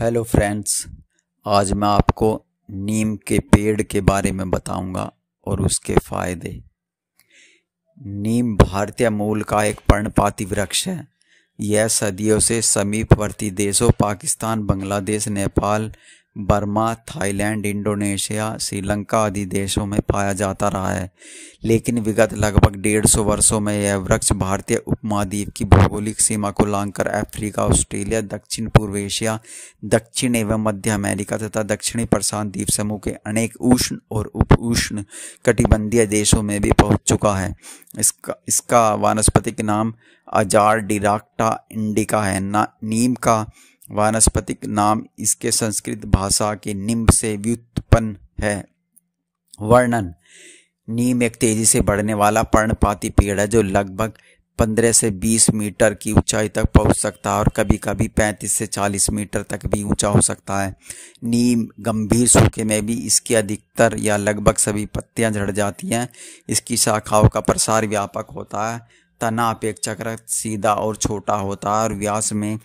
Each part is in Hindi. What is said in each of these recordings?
हेलो फ्रेंड्स आज मैं आपको नीम के पेड़ के बारे में बताऊंगा और उसके फायदे नीम भारतीय मूल का एक पर्णपाती वृक्ष है यह सदियों से समीपवर्ती देशों Pakistan Bangladesh Nepal Burma Thailand Indonesia Sri Lanka आदि देशों में पाया जाता रहा है लेकिन विगत लगभग डेढ़ सौ वर्षों में यह वृक्ष भारतीय उपमहाद्वीप की भौगोलिक सीमा को लांघकर अफ्रीका ऑस्ट्रेलिया दक्षिण पूर्व एशिया दक्षिण एवं मध्य अमेरिका तथा दक्षिणी प्रशांत द्वीप समूह के अनेक उष्ण और उप उष्ण कटिबंधीय देशों में भी पहुंच चुका है इसका इसका वानस्पतिक नाम अजार डिराक्टा इंडिका है ना नीम का वानस्पतिक नाम इसके संस्कृत भाषा के निम्ब से व्युत्पन्न है वर्णन नीम एक तेजी से बढ़ने वाला पर्णपाती पेड़ है जो लगभग 15 से 20 मीटर की ऊंचाई तक पहुंच सकता है और कभी कभी 35 से 40 मीटर तक भी ऊंचा हो सकता है नीम गंभीर सूखे में भी इसकी अधिकतर या लगभग सभी पत्तियां झड़ जाती हैं इसकी शाखाओं का प्रसार व्यापक होता है तना अपेक्षाकृत सीधा और छोटा होता है और व्यास में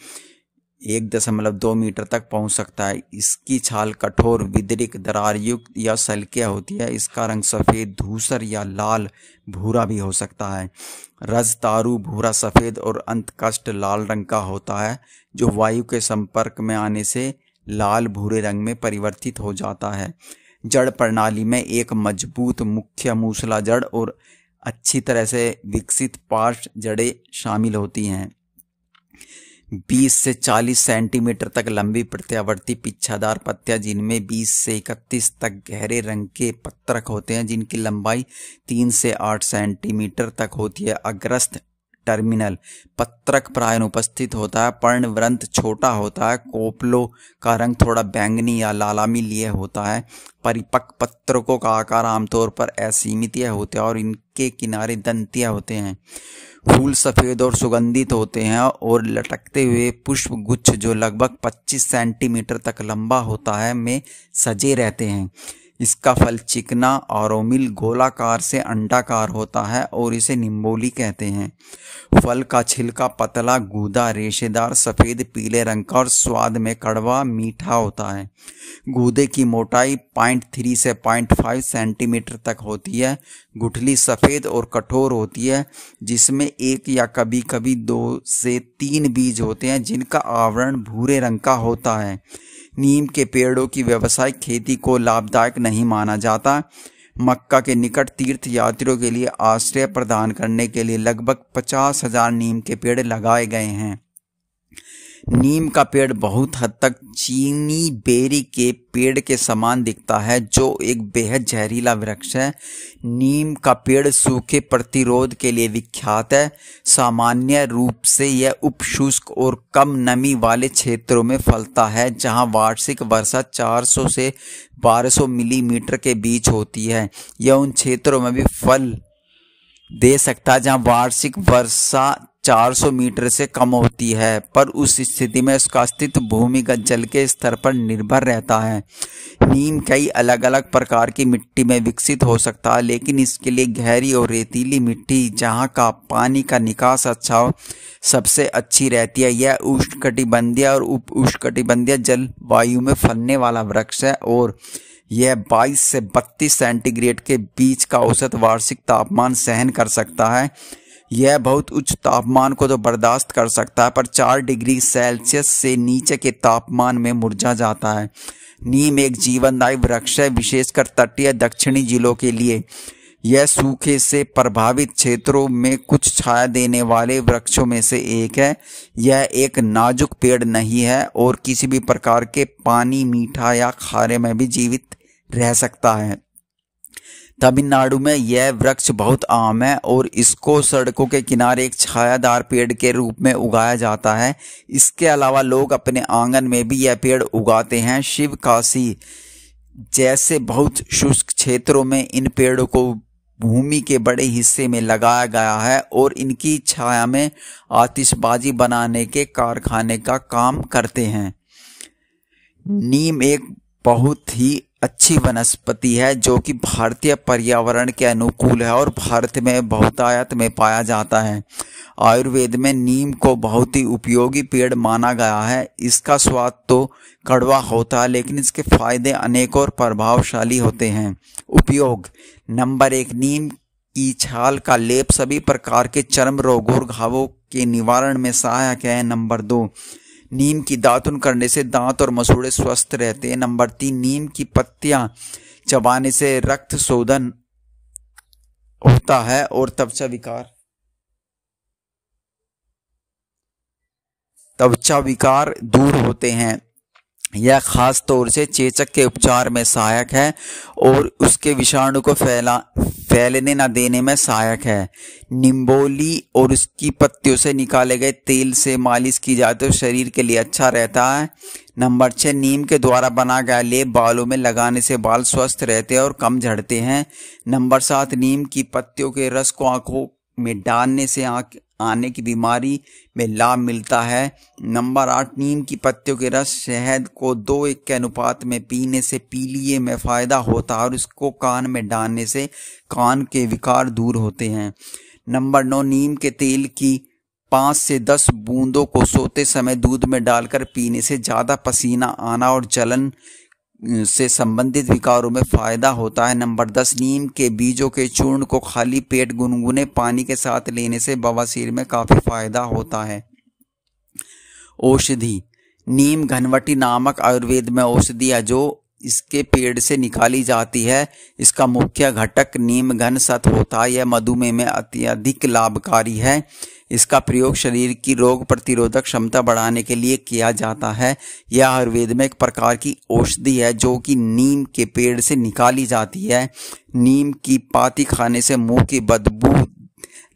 एक दशमलव दो मीटर तक पहुंच सकता है इसकी छाल कठोर विद्रिक दरारयुक्त या सलकिया होती है इसका रंग सफ़ेद धूसर या लाल भूरा भी हो सकता है रज तारू भूरा सफ़ेद और अंतकष्ट लाल रंग का होता है जो वायु के संपर्क में आने से लाल भूरे रंग में परिवर्तित हो जाता है जड़ प्रणाली में एक मजबूत मुख्य मूसला जड़ और अच्छी तरह से विकसित पार्श जड़ें शामिल होती हैं 20 से 40 सेंटीमीटर तक लंबी प्रत्यावर्ती पिछादार पत्तियां जिनमें 20 से 31 तक गहरे रंग के पत्रक होते हैं जिनकी लंबाई 3 से 8 सेंटीमीटर तक होती है अग्रस्त टर्मिनल पत्रक प्रायन उपस्थित होता है पर्ण व्रंथ छोटा होता है कोपलो का रंग थोड़ा बैंगनी या लालामी लिए होता है परिपक्व पत्रकों का आकार आमतौर पर असीमितीय होते हैं और इनके किनारे दंतीय होते हैं फूल सफ़ेद और सुगंधित होते हैं और लटकते हुए पुष्प गुच्छ जो लगभग 25 सेंटीमीटर तक लंबा होता है में सजे रहते हैं इसका फल चिकना और ओमिल गोलाकार से अंडाकार होता है और इसे निम्बोली कहते हैं फल का छिलका पतला गूदा रेशेदार सफ़ेद पीले रंग का और स्वाद में कड़वा मीठा होता है गूदे की मोटाई पॉइंट थ्री से पॉइंट फाइव सेंटीमीटर तक होती है गुठली सफ़ेद और कठोर होती है जिसमें एक या कभी कभी दो से तीन बीज होते हैं जिनका आवरण भूरे रंग का होता है नीम के पेड़ों की व्यवसायिक खेती को लाभदायक नहीं माना जाता मक्का के निकट तीर्थ यात्रियों के लिए आश्रय प्रदान करने के लिए लगभग पचास हजार नीम के पेड़ लगाए गए हैं नीम का पेड़ बहुत हद तक चीनी बेरी के पेड़ के समान दिखता है जो एक बेहद जहरीला वृक्ष है नीम का पेड़ सूखे प्रतिरोध के लिए विख्यात है सामान्य रूप से यह उपशुष्क और कम नमी वाले क्षेत्रों में फलता है जहां वार्षिक वर्षा 400 से 1200 मिलीमीटर के बीच होती है यह उन क्षेत्रों में भी फल दे सकता है जहाँ वार्षिक वर्षा 400 मीटर से कम होती है पर उस स्थिति में उसका अस्तित्व भूमिगत जल के स्तर पर निर्भर रहता है नीम कई अलग अलग प्रकार की मिट्टी में विकसित हो सकता है लेकिन इसके लिए गहरी और रेतीली मिट्टी जहाँ का पानी का निकास अच्छा हो सबसे अच्छी रहती है यह उष्णकटिबंधीय और उप उष्णकटिबंधीय वायु में फलने वाला वृक्ष है और यह 22 से 32 सेंटीग्रेड के बीच का औसत वार्षिक तापमान सहन कर सकता है यह बहुत उच्च तापमान को तो बर्दाश्त कर सकता है पर चार डिग्री सेल्सियस से नीचे के तापमान में मुरझा जाता है नीम एक जीवनदायी वृक्ष है विशेषकर तटीय दक्षिणी जिलों के लिए यह सूखे से प्रभावित क्षेत्रों में कुछ छाया देने वाले वृक्षों में से एक है यह एक नाजुक पेड़ नहीं है और किसी भी प्रकार के पानी मीठा या खारे में भी जीवित रह सकता है तमिलनाडु में यह वृक्ष बहुत आम है और इसको सड़कों के किनारे एक छायादार पेड़ के रूप में उगाया जाता है इसके अलावा लोग अपने आंगन में भी यह पेड़ उगाते हैं शिव काशी जैसे बहुत शुष्क क्षेत्रों में इन पेड़ों को भूमि के बड़े हिस्से में लगाया गया है और इनकी छाया में आतिशबाजी बनाने के कारखाने का काम करते हैं नीम एक बहुत ही अच्छी वनस्पति है जो कि भारतीय पर्यावरण के अनुकूल है और भारत में बहुतायत में पाया जाता है आयुर्वेद में नीम को बहुत ही उपयोगी पेड़ माना गया है इसका स्वाद तो कड़वा होता है लेकिन इसके फायदे अनेक और प्रभावशाली होते हैं उपयोग नंबर एक नीम की छाल का लेप सभी प्रकार के चर्म रोग और घावों के निवारण में सहायक है नंबर दो नीम की दातुन करने से दांत और मसूड़े स्वस्थ रहते हैं नंबर तीन नीम की पत्तियां चबाने से रक्त शोधन होता है और त्वचा विकार त्वचा विकार दूर होते हैं यह खास तौर से चेचक के उपचार में सहायक है और उसके विषाणु को फैला फैलने न देने में सहायक है निम्बोली और उसकी पत्तियों से निकाले गए तेल से मालिश की जाती तो है शरीर के लिए अच्छा रहता है नंबर छः नीम के द्वारा बना गया लेप बालों में लगाने से बाल स्वस्थ रहते हैं और कम झड़ते हैं नंबर सात नीम की पत्तियों के रस को आंखों में डालने से आँख आने की बीमारी में लाभ मिलता है नंबर आठ नीम की पत्तियों के रस शहद को दो एक के अनुपात में पीने से पीलिए में फ़ायदा होता है और इसको कान में डालने से कान के विकार दूर होते हैं नंबर नौ नीम के तेल की पाँच से दस बूंदों को सोते समय दूध में डालकर पीने से ज़्यादा पसीना आना और जलन से संबंधित विकारों में फ़ायदा होता है नंबर दस नीम के बीजों के चूर्ण को खाली पेट गुनगुने पानी के साथ लेने से बवासीर में काफ़ी फ़ायदा होता है औषधि नीम घनवटी नामक आयुर्वेद में औषधि है जो इसके पेड़ से निकाली जाती है इसका मुख्य घटक नीम घन सत होता है यह मधुमेह में अत्यधिक लाभकारी है इसका प्रयोग शरीर की रोग प्रतिरोधक क्षमता बढ़ाने के लिए किया जाता है यह आयुर्वेद में एक प्रकार की औषधि है जो कि नीम के पेड़ से निकाली जाती है नीम की पाती खाने से मुंह की बदबू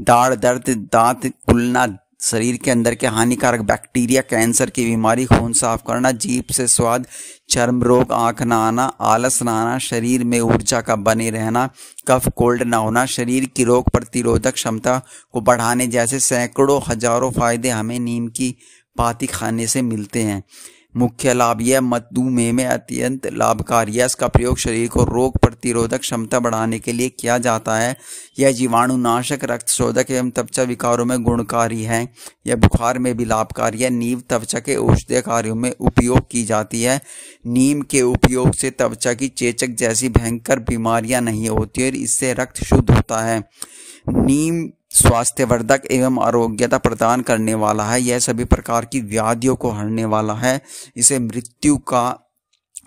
दाढ़ दर्द दांत खुलना शरीर के अंदर के हानिकारक बैक्टीरिया कैंसर की बीमारी खून साफ करना जीप से स्वाद चर्म रोग आँख न आना आलस न आना शरीर में ऊर्जा का बने रहना कफ कोल्ड ना होना शरीर की रोग प्रतिरोधक क्षमता को बढ़ाने जैसे सैकड़ों हजारों फायदे हमें नीम की पाती खाने से मिलते हैं मुख्य लाभ यह मधुमेह में अत्यंत लाभकारी है इसका प्रयोग शरीर को रोग प्रतिरोधक क्षमता बढ़ाने के लिए किया जाता है यह जीवाणुनाशक रक्त शोधक एवं त्वचा विकारों में गुणकारी है यह बुखार में भी लाभकारी है नीम त्वचा के औषधीय कार्यों में उपयोग की जाती है नीम के उपयोग से त्वचा की चेचक जैसी भयंकर बीमारियां नहीं होती और इससे रक्त शुद्ध होता है नीम स्वास्थ्यवर्धक एवं आरोग्यता प्रदान करने वाला है यह सभी प्रकार की व्याधियों को हरने वाला है इसे मृत्यु का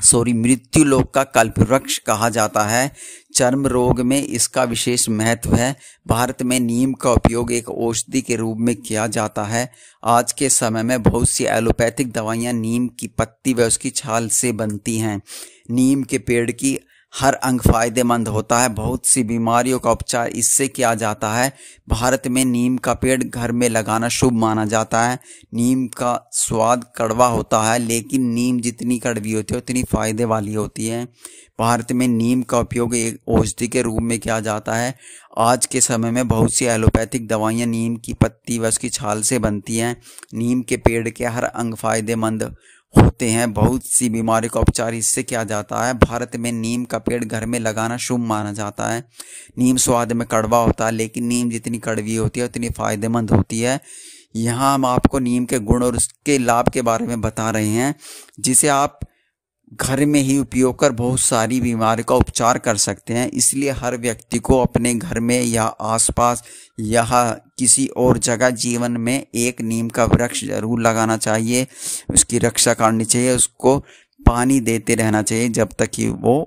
सॉरी मृत्यु लोक का वृक्ष कहा जाता है चर्म रोग में इसका विशेष महत्व है भारत में नीम का उपयोग एक औषधि के रूप में किया जाता है आज के समय में बहुत सी एलोपैथिक दवाइयां नीम की पत्ती व उसकी छाल से बनती हैं नीम के पेड़ की हर अंग फायदेमंद होता है बहुत सी बीमारियों का उपचार इससे किया जाता है भारत में नीम का पेड़ घर में लगाना शुभ माना जाता है नीम का स्वाद कड़वा होता है लेकिन नीम जितनी कड़वी होती है उतनी फ़ायदे वाली होती है भारत में नीम का उपयोग एक औषधि के रूप में किया जाता है आज के समय में बहुत सी एलोपैथिक दवाइयाँ नीम की पत्ती व उसकी छाल से बनती हैं नीम के पेड़ के हर अंग फायदेमंद होते हैं बहुत सी बीमारी का उपचार इससे किया जाता है भारत में नीम का पेड़ घर में लगाना शुभ माना जाता है नीम स्वाद में कड़वा होता है लेकिन नीम जितनी कड़वी होती है उतनी फ़ायदेमंद होती है यहाँ हम आपको नीम के गुण और उसके लाभ के बारे में बता रहे हैं जिसे आप घर में ही उपयोग कर बहुत सारी बीमारी का उपचार कर सकते हैं इसलिए हर व्यक्ति को अपने घर में या आसपास या किसी और जगह जीवन में एक नीम का वृक्ष जरूर लगाना चाहिए उसकी रक्षा करनी चाहिए उसको पानी देते रहना चाहिए जब तक कि वो